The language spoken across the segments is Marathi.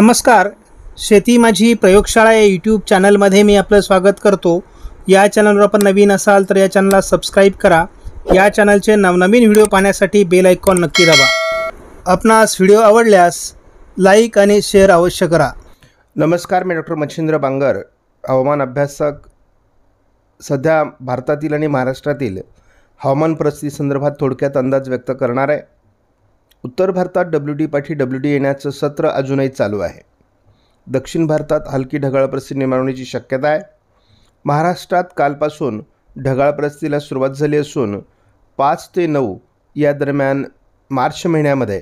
नमस्कार शेती माझी प्रयोगशाळा या यूट्यूब चॅनलमध्ये मी आपलं स्वागत करतो या चॅनलवर आपण नवीन असाल तर या चॅनलला सबस्क्राईब करा या चॅनलचे नवनवीन व्हिडिओ पाहण्यासाठी बेल ऐकॉन नक्की दाबा आपणास व्हिडिओ आवडल्यास लाईक आणि शेअर अवश्य करा नमस्कार मी डॉक्टर मच्छिंद्र बांगर हवामान अभ्यासक सध्या भारतातील आणि महाराष्ट्रातील हवामान परिस्थितीसंदर्भात थोडक्यात अंदाज व्यक्त करणार आहे उत्तर भारतात डब्ल्यू डी पाठी डब्ल्यू डी येण्याचं सत्र अजूनही चालू आहे दक्षिण भारतात हलकी ढगाळ परिस्थिती निर्माण होण्याची शक्यता आहे महाराष्ट्रात कालपासून ढगाळ परिस्थितीला सुरुवात झाली असून पाच ते नऊ या दरम्यान मार्च महिन्यामध्ये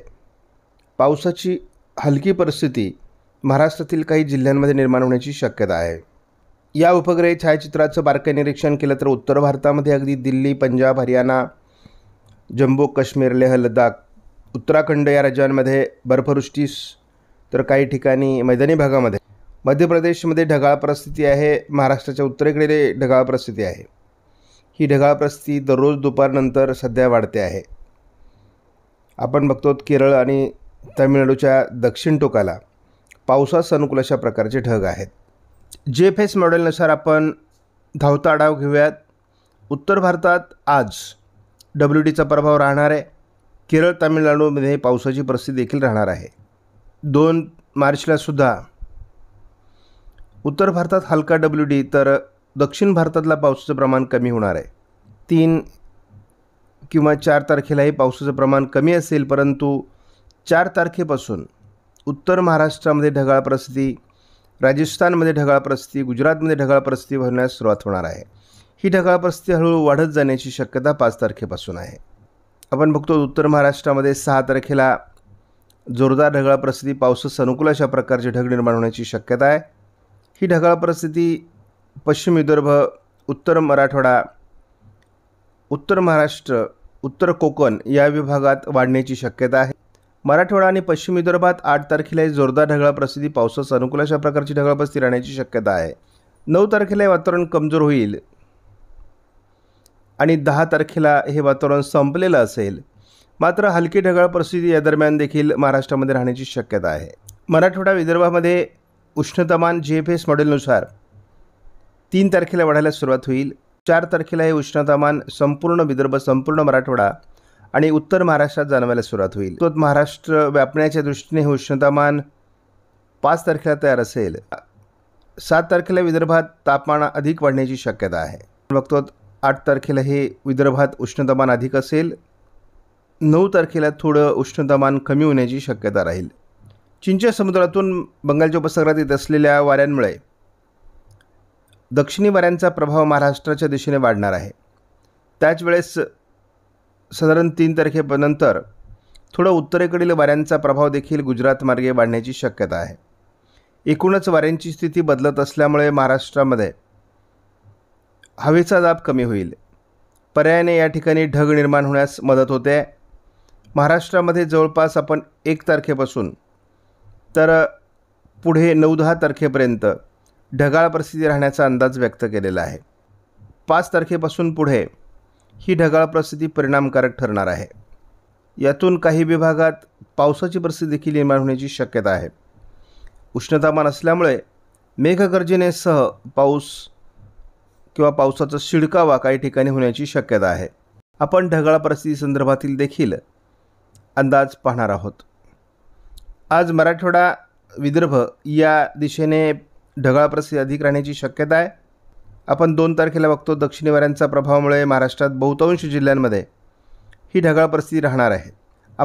पावसाची हलकी परिस्थिती महाराष्ट्रातील काही जिल्ह्यांमध्ये निर्माण होण्याची शक्यता आहे या उपग्रह छायाचित्राचं बारकाई निरीक्षण केलं तर उत्तर भारतामध्ये अगदी दिल्ली पंजाब हरियाणा जम्मू काश्मीर लेह लडाख उत्तराखंड या राज्यांमध्ये बर्फवृष्टीस तर काही ठिकाणी मैदानी भागामध्ये मध्य प्रदेशमध्ये ढगाळ परिस्थिती आहे महाराष्ट्राच्या उत्तरेकडे ढगाळ परिस्थिती आहे ही ढगाळ परिस्थिती दररोज दुपारनंतर सध्या वाढते आहे आपण बघतो केरळ आणि तामिळनाडूच्या दक्षिण टोकाला पावसास अनुकूल अशा प्रकारचे ढग आहेत जे एस मॉडेलनुसार आपण धावता आढावा घेऊयात उत्तर भारतात आज डब्ल्यू डीचा प्रभाव राहणार आहे केरळ तामिळनाडूमध्ये पावसाची परिस्थिती देखील राहणार आहे दोन मार्चला सुद्धा उत्तर भारतात हलका डब्ल्यू डी तर दक्षिण भारतातला पावसाचं प्रमाण कमी होणार आहे तीन किंवा चार तारखेलाही पावसाचं प्रमाण कमी असेल परंतु चार तारखेपासून उत्तर महाराष्ट्रामध्ये ढगाळ परिस्थिती राजस्थानमध्ये ढगाळ परिस्थिती गुजरातमध्ये ढगाळ परिस्थिती होण्यास सुरुवात होणार आहे ही ढगाळ परिस्थिती हळूहळू वाढत जाण्याची शक्यता पाच तारखेपासून आहे आपण बघतो उत्तर महाराष्ट्रामध्ये सहा तारखेला जोरदार ढगाळ परिस्थिती पावसाचं अनुकूल अशा प्रकारचे ढग निर्माण होण्याची शक्यता आहे ही ढगाळ परिस्थिती पश्चिम विदर्भ उत्तर मराठवाडा उत्तर महाराष्ट्र उत्तर कोकण या विभागात वाढण्याची शक्यता आहे मराठवाडा आणि पश्चिम विदर्भात आठ तारखेलाही जोरदार ढगाळ परिस्थिती पावसाचं अनुकूल अशा प्रकारची ढगाळ परिस्थिती राहण्याची शक्यता आहे नऊ तारखेला वातावरण कमजोर होईल आणि दहा तारखेला हे वातावरण संपलेलं असेल मात्र हलकी ढगाळ परिस्थिती या दरम्यान देखील महाराष्ट्रामध्ये राहण्याची शक्यता आहे मराठवाडा विदर्भामध्ये उष्णतामान जे एफ एस मॉडेलनुसार तीन तारखेला वाढायला सुरुवात होईल चार तारखेला हे उष्णतामान संपूर्ण विदर्भ संपूर्ण मराठवाडा आणि उत्तर महाराष्ट्रात जाणवायला सुरुवात होईल तो महाराष्ट्र व्यापण्याच्या दृष्टीने हे उष्णतामान पाच तारखेला तयार असेल सात तारखेला विदर्भात तापमान अधिक वाढण्याची शक्यता आहे बघतो आठ तारखेला हे विदर्भात उष्णतामान अधिक असेल नऊ तारखेला थोडं उष्णतामान कमी होण्याची शक्यता राहील चीनच्या समुद्रातून बंगालच्या उपसागरात येत असलेल्या वाऱ्यांमुळे दक्षिणी वाऱ्यांचा प्रभाव महाराष्ट्राच्या दिशेने वाढणार आहे त्याचवेळेस साधारण तीन तारखेनंतर थोडं उत्तरेकडील वाऱ्यांचा प्रभाव देखील गुजरातमार्गे वाढण्याची शक्यता आहे एकूणच वाऱ्यांची स्थिती बदलत असल्यामुळे महाराष्ट्रामध्ये हवेचा दाब कमी होईल पर्यायाने या ठिकाणी ढग निर्माण होण्यास मदत होते महाराष्ट्रामध्ये जवळपास आपण एक तारखेपासून तर पुढे नऊ दहा तारखेपर्यंत ढगाळ परिस्थिती राहण्याचा अंदाज व्यक्त केलेला आहे पाच तारखेपासून पुढे ही ढगाळ परिस्थिती परिणामकारक ठरणार आहे यातून काही विभागात पावसाची परिस्थिती देखील निर्माण होण्याची शक्यता आहे उष्णतामान असल्यामुळे मेघगर्जनेसह पाऊस किंवा पावसाचा शिडकावा काही ठिकाणी होण्याची शक्यता आहे आपण ढगाळ परिस्थितीसंदर्भातील देखील अंदाज पाहणार आहोत आज मराठवाडा विदर्भ या दिशेने ढगाळ परिस्थिती अधिक राहण्याची शक्यता आहे आपण दोन तारखेला बघतो दक्षिणी वाऱ्यांच्या प्रभावामुळे महाराष्ट्रात बहुतांश जिल्ह्यांमध्ये ही ढगाळ परिस्थिती राहणार आहे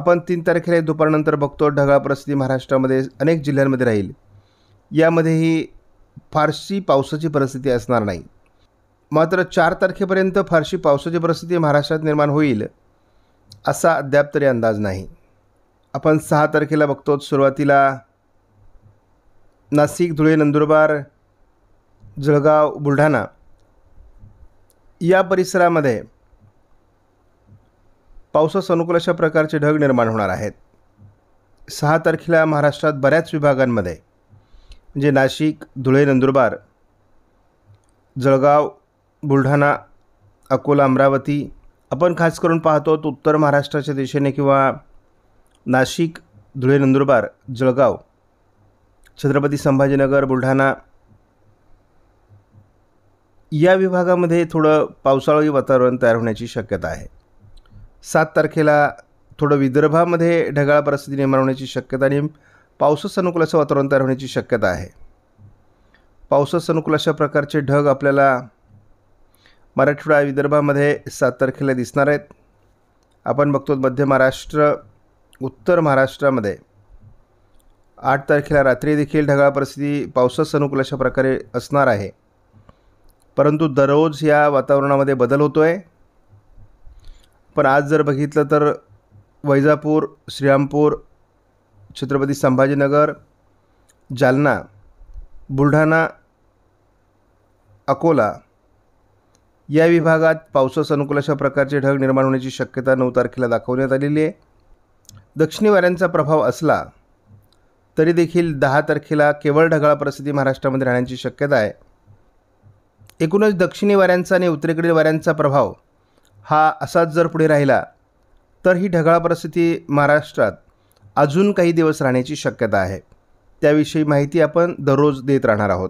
आपण तीन तारखेला दुपारनंतर बघतो ढगाळ परिस्थिती महाराष्ट्रामध्ये अनेक जिल्ह्यांमध्ये राहील यामध्येही फारशी पावसाची परिस्थिती असणार नाही मात्र चार तारखेपर्यंत फारशी पावसाची परिस्थिती महाराष्ट्रात निर्माण होईल असा अद्याप तरी अंदाज नाही आपण सहा तारखेला बघतो सुरुवातीला नाशिक धुळे नंदुरबार जळगाव बुलढाणा या परिसरामध्ये पावसास अनुकूल अशा प्रकारचे ढग निर्माण होणार आहेत सहा तारखेला महाराष्ट्रात बऱ्याच विभागांमध्ये म्हणजे नाशिक धुळे नंदुरबार जळगाव बुलढाणा अकोला अमरावती आपण खास करून पाहतो उत्तर महाराष्ट्राच्या दिशेने किंवा नाशिक धुळे नंदुरबार जळगाव छत्रपती संभाजीनगर बुलढाणा या विभागामध्ये थोडं पावसाळी वातावरण तयार होण्याची शक्यता आहे सात तारखेला थोडं विदर्भामध्ये ढगाळ परिस्थिती निर्माण होण्याची शक्यता आणि पावसास अनुकूल असं वातावरण तयार होण्याची शक्यता आहे पावसास अनुकूल अशा प्रकारचे ढग आपल्याला मराठवाडा विदर्भामध्ये सात तारखेला दिसणार आहेत आपण बघतो मध्य महाराष्ट्र उत्तर महाराष्ट्रामध्ये आठ तारखेला रात्री देखील ढगाळ परिस्थिती पावसास अनुकूल अशा प्रकारे असणार आहे परंतु दररोज या वातावरणामध्ये बदल होतो आहे पण आज जर बघितलं तर वैजापूर श्रीरामपूर छत्रपती संभाजीनगर जालना बुलढाणा अकोला या विभागात पावसास अनुकूल अशा प्रकारचे ढग निर्माण होण्याची शक्यता नऊ तारखेला दाखवण्यात आलेली आहे दक्षिणी वाऱ्यांचा प्रभाव असला तरी देखील दहा तारखेला केवळ ढगाळ परिस्थिती महाराष्ट्रामध्ये राहण्याची शक्यता आहे एकूणच दक्षिणी वाऱ्यांचा आणि उत्तरेकडील वाऱ्यांचा प्रभाव हा असाच जर पुढे राहिला तर ही ढगाळ परिस्थिती महाराष्ट्रात अजून काही दिवस राहण्याची शक्यता आहे त्याविषयी माहिती आपण दररोज देत राहणार आहोत